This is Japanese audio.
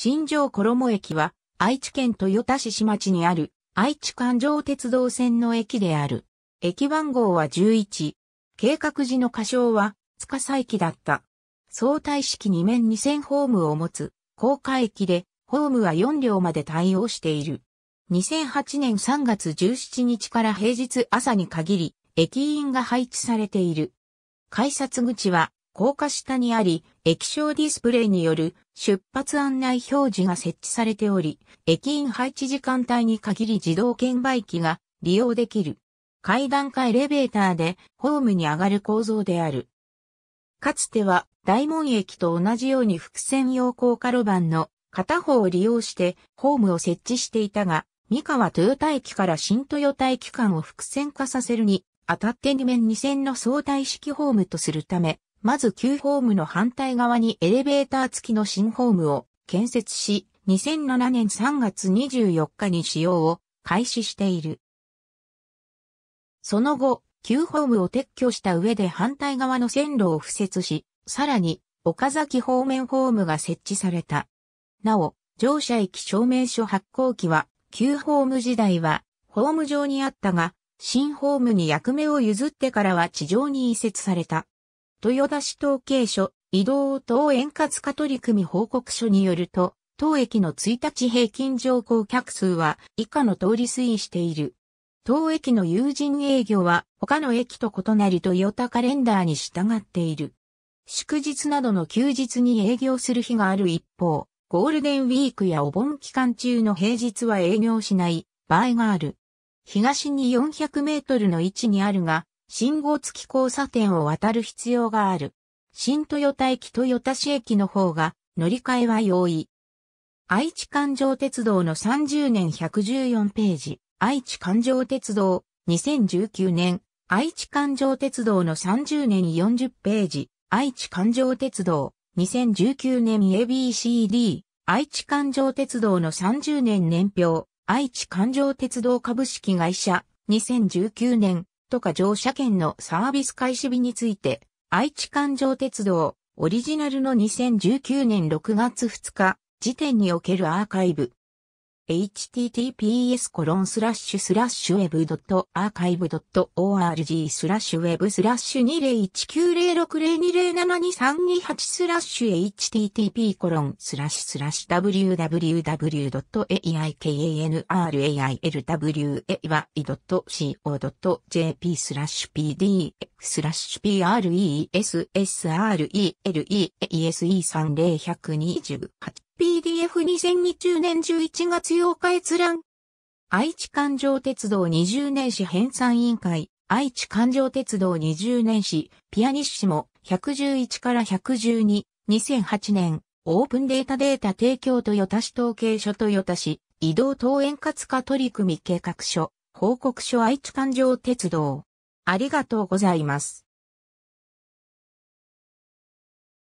新城衣駅は、愛知県豊田市市町にある、愛知環状鉄道線の駅である。駅番号は11。計画時の仮称は、司駅だった。相対式2面2線ホームを持つ、高架駅で、ホームは4両まで対応している。2008年3月17日から平日朝に限り、駅員が配置されている。改札口は高架下にあり、液晶ディスプレイによる出発案内表示が設置されており、駅員配置時間帯に限り自動券売機が利用できる。階段かエレベーターでホームに上がる構造である。かつては大門駅と同じように伏線用高架路盤の片方を利用してホームを設置していたが、三河豊田駅から新豊田駅間を伏線化させるに、あたって2面2線の相対式ホームとするため、まず旧ホームの反対側にエレベーター付きの新ホームを建設し、2007年3月24日に使用を開始している。その後、旧ホームを撤去した上で反対側の線路を敷設し、さらに、岡崎方面ホームが設置された。なお、乗車駅証明書発行機は、旧ホーム時代は、ホーム上にあったが、新ホームに役目を譲ってからは地上に移設された。豊田市統計所、移動等円滑化取り組み報告書によると、当駅の1日平均乗降客数は以下の通り推移している。当駅の有人営業は他の駅と異なりトヨタカレンダーに従っている。祝日などの休日に営業する日がある一方、ゴールデンウィークやお盆期間中の平日は営業しない場合がある。東に400メートルの位置にあるが、信号付き交差点を渡る必要がある。新豊田駅豊田市駅の方が乗り換えは容易。愛知環状鉄道の30年114ページ、愛知環状鉄道、2019年、愛知環状鉄道の30年40ページ、愛知環状鉄道、2019年 ABCD、愛知環状鉄道の30年年表、愛知環状鉄道株式会社、2019年とか乗車券のサービス開始日について、愛知環状鉄道オリジナルの2019年6月2日時点におけるアーカイブ https コロンスラッシュスラッシュウェブドットアーカイブドット org スラッシュウェブスラッシュ20190602072328スラッシュ http コロンスラッシュスラッシュ www.aikanrailway.co.jp スラッシュ pd スラッシュ pressrelese 30128 PDF2020 年11月8日閲覧。愛知環状鉄道20年史編纂委員会、愛知環状鉄道20年史、ピアニッシモ、111から112、2008年、オープンデータデータ提供豊田市統計所豊田市、移動等円滑化取り組み計画書、報告書愛知環状鉄道。ありがとうございます。